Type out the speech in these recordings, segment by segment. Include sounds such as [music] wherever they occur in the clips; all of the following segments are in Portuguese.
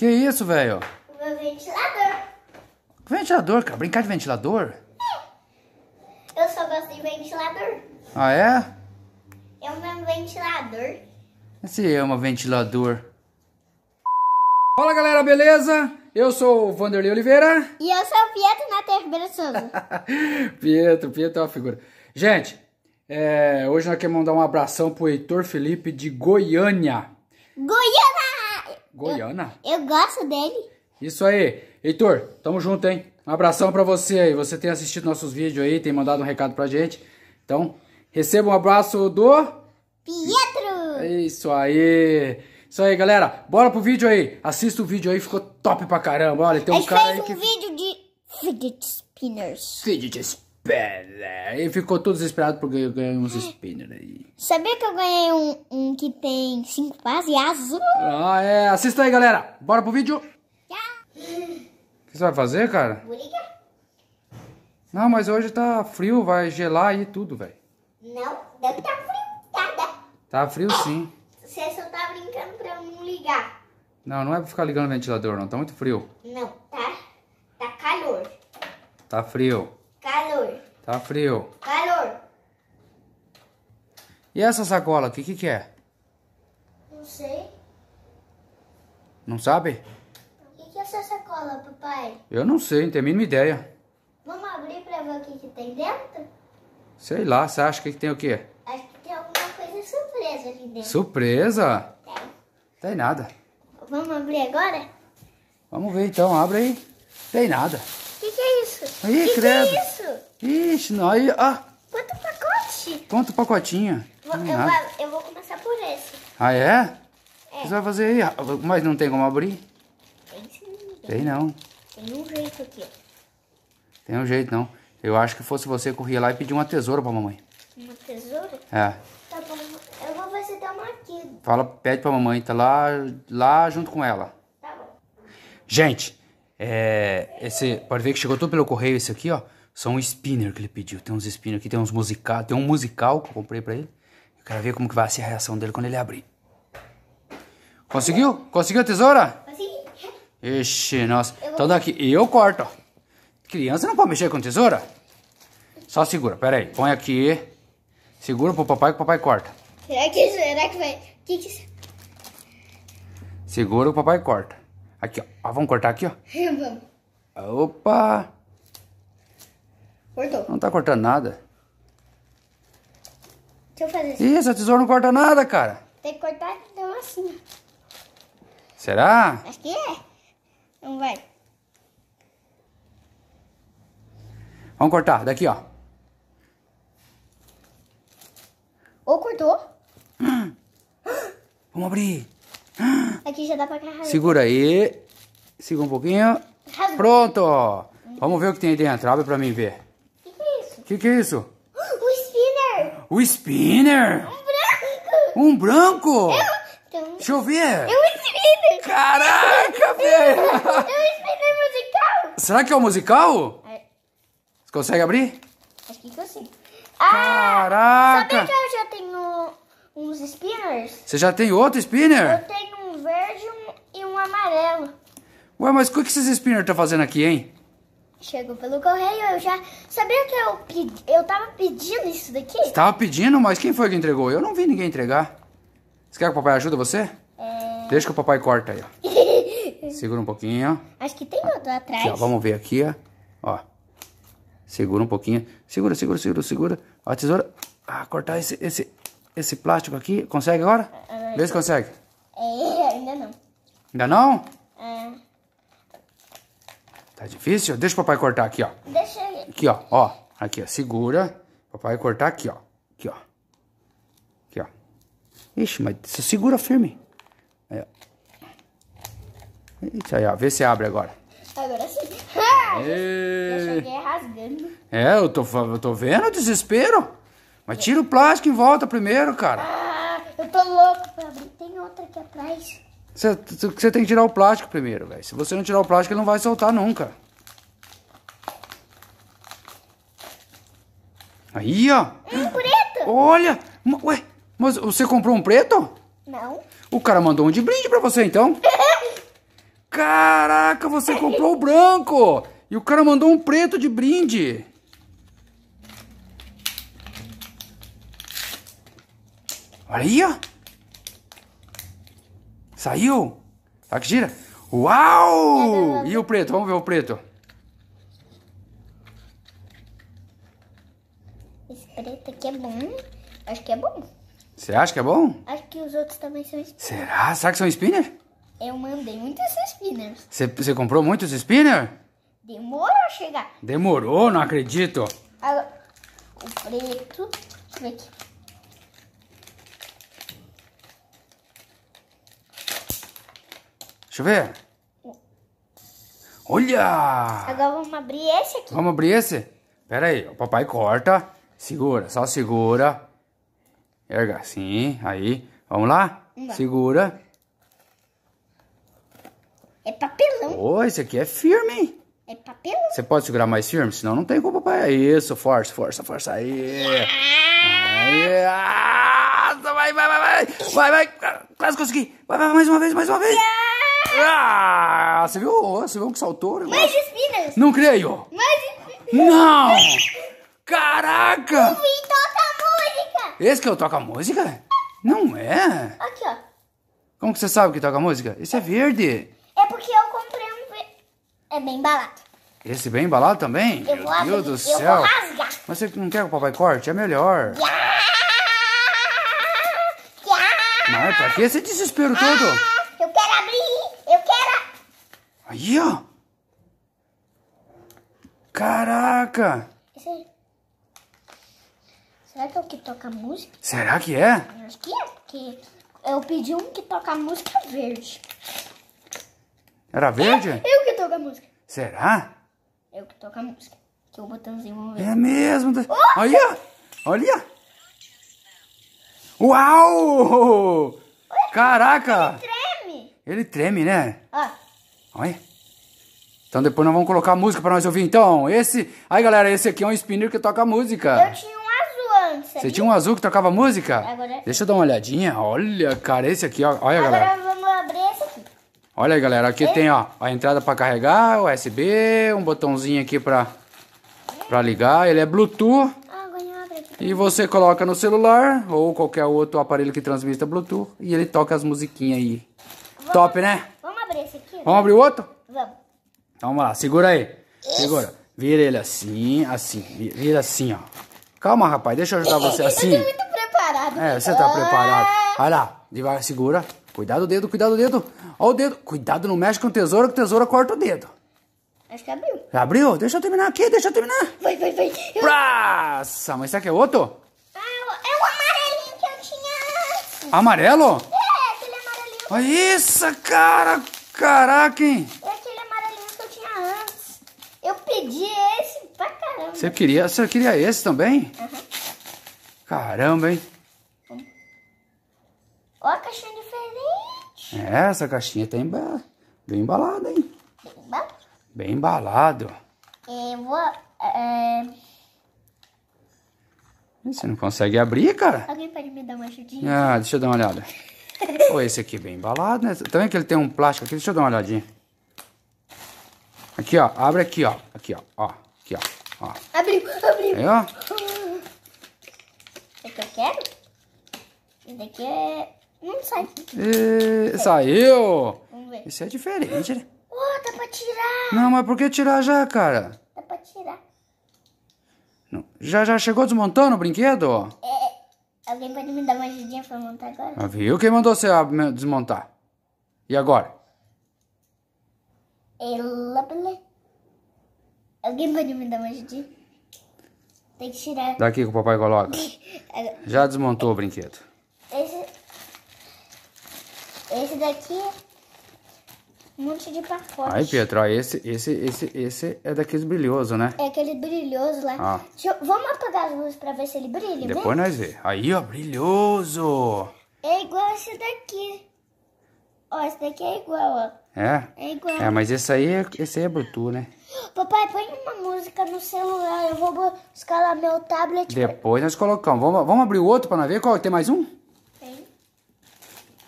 Que isso, velho? O meu ventilador. Ventilador, cara? Brincar de ventilador? É. Eu só gosto de ventilador. Ah, é? Eu amo ventilador. Você ama ventilador. Fala, galera, beleza? Eu sou o Vanderlei Oliveira. E eu sou o Pietro Nater Ribeiro [laughs] Pietro, Pietro é uma figura. Gente, é, hoje nós queremos dar um abração pro Heitor Felipe de Goiânia. Goiânia! Goiana? Eu, eu gosto dele. Isso aí. Heitor, tamo junto, hein? Um abração pra você aí. Você tem assistido nossos vídeos aí, tem mandado um recado pra gente. Então, receba um abraço do... Pietro! Isso aí. Isso aí, galera. Bora pro vídeo aí. Assista o vídeo aí, ficou top pra caramba. Olha, tem um cara aí um que... um vídeo de fidget spinners. Fidget spinners. É, é, e ficou todo desesperado porque eu ganhei uns spinners aí. Sabia que eu ganhei um, um que tem cinco pás e azul? Ah, é. Assista aí, galera. Bora pro vídeo. Tchau. O que você vai fazer, cara? Liga. Não, mas hoje tá frio, vai gelar aí tudo, velho. Não, deve tá frio, nada. Tá frio sim. Você só tá brincando pra eu não ligar. Não, não é pra ficar ligando o ventilador, não. Tá muito frio. Não, tá. Tá calor. Tá frio. Calor. Tá frio. Calor. E essa sacola, o que, que que é? Não sei. Não sabe? O que, que é essa sacola, papai? Eu não sei, não tenho a mínima ideia. Vamos abrir pra ver o que que tem dentro? Sei lá, você acha que, que tem o quê? Acho que tem alguma coisa surpresa ali dentro. Surpresa? Tem. Tem nada. Vamos abrir agora? Vamos ver então, abre aí. Tem nada. Que que é isso? o que credo. Que é isso? Ixi, não, aí, ó. Quanto pacote? Quanto pacotinho? Vou, eu, vou, eu, vou, começar por esse. Ah, é? É. O que você vai fazer aí? Mas não tem como abrir? Tem sim. Tem não. Tem um jeito aqui, Tem um jeito, não. Eu acho que fosse você correr lá e pedir uma tesoura pra mamãe. Uma tesoura? É. Tá bom, eu vou ver se tem uma aqui. Fala, pede pra mamãe, tá lá, lá junto com ela. Tá bom. Gente, é, esse, pode ver que chegou tudo pelo correio esse aqui, ó. São um spinner que ele pediu. Tem uns spinner aqui, tem uns musical, tem um musical que eu comprei pra ele. Eu quero ver como que vai ser a reação dele quando ele abrir. Conseguiu? Conseguiu a tesoura? Consegui. Ixi, nossa. Então daqui, eu corto, ó. Criança não pode mexer com tesoura? Só segura, pera aí. Põe aqui. Segura pro papai que o papai corta. Será que, será que vai... Que que... Segura o papai corta. Aqui, ó. ó vamos cortar aqui, ó. Vamos. Opa! Cortou. Não tá cortando nada. Deixa eu fazer assim. Isso, a tesoura não corta nada, cara. Tem que cortar então assim. Será? Acho que é. Não vai. Vamos cortar daqui, ó. Ou cortou? [gasps] Vamos abrir. Aqui já dá pra carregar. Segura aí. Segura um pouquinho. Pronto. Vamos ver o que tem aí dentro. Abre pra mim ver. O que, que, é isso? O que, que, é isso? [gasps] O spinner. O spinner? Um branco. Um branco? Eu... Então... Deixa eu ver. É um spinner. Caraca, velho. [laughs] É um spinner musical. Será que é o um musical? É. Você consegue abrir? Acho que consigo. Ah, Caraca. Sabe que eu já tenho uns spinners. Você já tem outro spinner? Eu tenho um verde um, e um amarelo. Ué, mas o que, esses spinners estão tá fazendo aqui, hein? Chegou pelo correio, eu já... Sabia que eu, pedi... eu tava pedindo isso daqui? Você tava pedindo? Mas quem foi que entregou? Eu não vi ninguém entregar. Você quer que o papai ajude você? É... Deixa que o papai corta aí, ó. [laughs] Segura um pouquinho, ó. Acho que tem outro atrás. Aqui, ó, vamos ver aqui, ó. Ó. Segura um pouquinho. Segura, segura, segura, segura. Ó, a tesoura. Ah, cortar esse, esse, esse plástico aqui. Consegue agora? Ah, Vê se consegue. É, é, ainda não. Ainda não? É. Tá difícil? Deixa o papai cortar aqui, ó. Deixa eu... Aqui, ó. Ó. Aqui, ó. Segura. Papai cortar aqui, ó. Aqui, ó. Aqui, ó. Ixi, mas você segura firme. Aí, ó. Isso aí, ó. Vê se abre agora. Agora sim. Eu [laughs] cheguei rasgando. É, eu tô, eu tô vendo o desespero. Mas tira o plástico em volta primeiro, cara. Ah, eu tô louco pra abrir. Tem outra aqui atrás. Você tem que tirar o plástico primeiro, velho. Se você não tirar o plástico, ele não vai soltar nunca. Aí, ó. É Um preto. Olha. Ué, mas você comprou um preto? Não. O cara mandou um de brinde pra você, então. [laughs] Caraca, você comprou o branco. E o cara mandou um preto de brinde. Olha aí, ó. Saiu. Tá que gira. Uau! E o preto? Vamos ver o preto. Esse preto aqui é bom. Acho que é bom. Você acha que é bom? Acho que os outros também são Será? Será que são spinners? Eu mandei muitos spinners. Você comprou muitos spinners? Demorou a chegar. Demorou? Não acredito. o preto. Deixa eu ver aqui. Deixa eu ver. Olha! Agora vamos abrir esse aqui. Vamos abrir esse? Pera aí, o papai corta. Segura, só segura. Erga assim, aí. Vamos lá? Vamos. Segura. É papelão. Oh, esse aqui é firme, hein? É papelão. Você pode segurar mais firme? Senão não tem como, papai. É isso, força, força, força. Aí. Aí. Ah, vai, vai, vai, vai. Vai, vai. Quase consegui. Vai, vai, mais uma vez, mais uma vez. Yeah. Ah, você viu? Você viu que saltou? Mais espinas. Não creio. Mais Não. Caraca. O Vim então toca música. Esse que eu toco a música? Não é. Aqui, ó. Como que você sabe que toca música? Esse é verde. É porque eu comprei um verde. É bem embalado. Esse bem embalado também? Eu Meu Deus do céu. Mas você não quer que o papai corte? É melhor. Yeah. Mas pra que esse desespero ah, todo? Eu quero abrir! Aí, ó. Caraca! Será que é o que toca música? Será que é? Eu acho que é, porque eu pedi um que toca música verde. Era verde? É, [laughs] eu que toca música. Será? Eu que toca música. Que o botãozinho verde. É mesmo? Oh! Olha! Olha! Uau! Caraca! Ele treme! Ele treme, né? Ó. Olha. Então depois nós vamos colocar a música para nós ouvir. Então, esse... Aí, galera, esse aqui é um spinner que toca música. Eu tinha um azul antes. Você tinha um azul que tocava música? Agora... É. Deixa eu dar uma olhadinha. Olha, cara, esse aqui, ó. Olha, Agora galera. Agora vamos abrir esse aqui. Olha aí, galera. Aqui esse? tem, ó, a entrada para carregar, USB, um botãozinho aqui para para ligar. Ele é Bluetooth. Ah, e você coloca no celular ou qualquer outro aparelho que transmita Bluetooth e ele toca as musiquinhas aí. Vamos... Top, né? Vamos abrir o outro? Vamos. Então vamos lá, segura aí. Isso. Segura. Vira ele assim, assim. Vira assim, ó. Calma, rapaz, deixa eu ajudar você tá assim. Eu tô muito preparado. É, você tá ah. preparado. Vai lá, devagar, segura. Cuidado o dedo, cuidado o dedo. Ó o dedo. Cuidado, não mexe com o tesouro, que o tesouro corta o dedo. Acho que abriu. abriu? Deixa eu terminar aqui, deixa eu terminar. Vai, vai, vai. Eu... Praça, mas será que é outro? Ah, é, é o amarelinho que eu tinha antes. Amarelo? É, aquele amarelinho. Olha isso, cara. Caraca, hein? É aquele amarelinho que eu tinha antes. Eu pedi esse pra caramba. Você queria, você queria esse também? Uhum. Caramba, hein? Olha a caixinha diferente. É, essa caixinha tá emba... bem embalada, hein? Bem embalado. Bem embalado. Eu vou... É... é. Você não consegue abrir, cara? Alguém pode me dar uma ajudinha? Ah, deixa eu dar uma olhada. Pô, esse aqui bem embalado, né? Também que ele tem um plástico aqui. Deixa eu dar uma olhadinha. Aqui, ó. Abre aqui, ó. Aqui, ó. ó. Aqui, ó. ó. Abriu, abriu. Aí, ó. É que eu quero? Esse daqui é... Não sai. E... Saiu! Vamos ver. Isso é diferente, né? Oh, dá pra tirar. Não, mas por que tirar já, cara? Dá pra tirar. Não. Já, já chegou desmontando o brinquedo, ó. Alguém pode me dar uma ajudinha pra montar agora? Ah, viu? Quem mandou você desmontar? E agora? É, Alguém pode me dar uma ajudinha? Tem que tirar. Daqui que o papai coloca. [laughs] Já desmontou o brinquedo. Esse, esse daqui um monte de pacote. Aí, Pietro, ó, esse, esse, esse, esse é daqueles brilhoso, né? É aquele brilhoso lá. Ah. Eu, vamos apagar as luzes pra ver se ele brilha, Depois nós vê. Aí, ó, brilhoso! É igual esse daqui. Ó, esse daqui é igual, ó. É? É igual. É, mas esse aí é, esse aí é Bluetooth, né? Papai, põe uma música no celular. Eu vou buscar lá meu tablet. Depois pra... nós colocamos. Vamos, vamos abrir o outro pra nós ver qual. Tem mais um? Tem.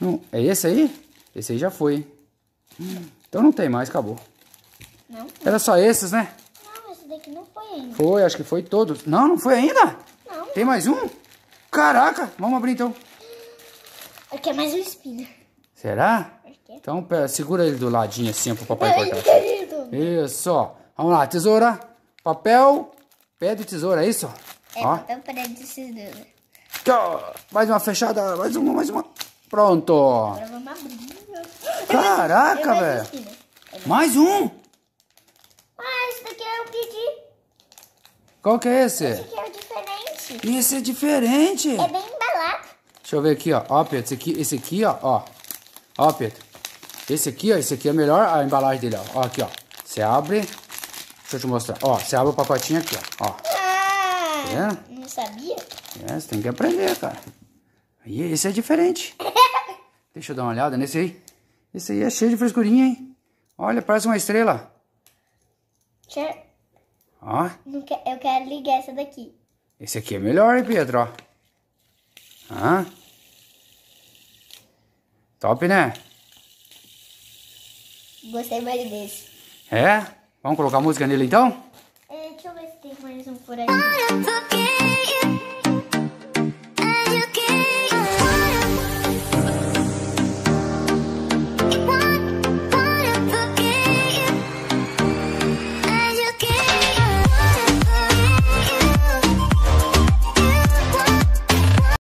Não, é esse aí? Esse aí já foi, hein? Então não tem mais, acabou. Não? Era só esses, né? Não, esse daqui não foi ainda. Foi, acho que foi todos. Não, não foi ainda? Não. Tem mais um? Caraca, vamos abrir então. Aqui é mais um espinho. Será? É. Então pera, segura ele do ladinho assim pro papai cortar. Querido. Isso, ó. Vamos lá, tesoura, papel, pedra e tesoura, é isso? É, ó. papel, pedra e tesoura. Aqui, ó. Mais uma fechada, mais uma, mais uma. Pronto. Agora vamos abrir. Caraca, é velho. Né? Mais um? Ah, esse daqui é eu pedi. Qual que é esse? Esse aqui é o diferente. esse é diferente. É bem embalado. Deixa eu ver aqui, ó. Ó, Pedro, esse aqui, esse aqui, ó, ó. Ó, Pedro. Esse aqui, ó, esse aqui é melhor a embalagem dele, ó. ó aqui, ó. Você abre. Deixa eu te mostrar. Ó, você abre o pacotinho aqui, ó. ó. Ah, é? não sabia. É, você tem que aprender, cara. E esse é diferente. [laughs] Deixa eu dar uma olhada nesse aí. Esse aí é cheio de frescurinha, hein? Olha, parece uma estrela. Quer... Ó. Eu quero ligar essa daqui. Esse aqui é melhor, hein, Pedro? Ó. Ah. Top, né? Gostei mais desse. É? Vamos colocar música nele, então? É, deixa eu ver se tem mais um por aí.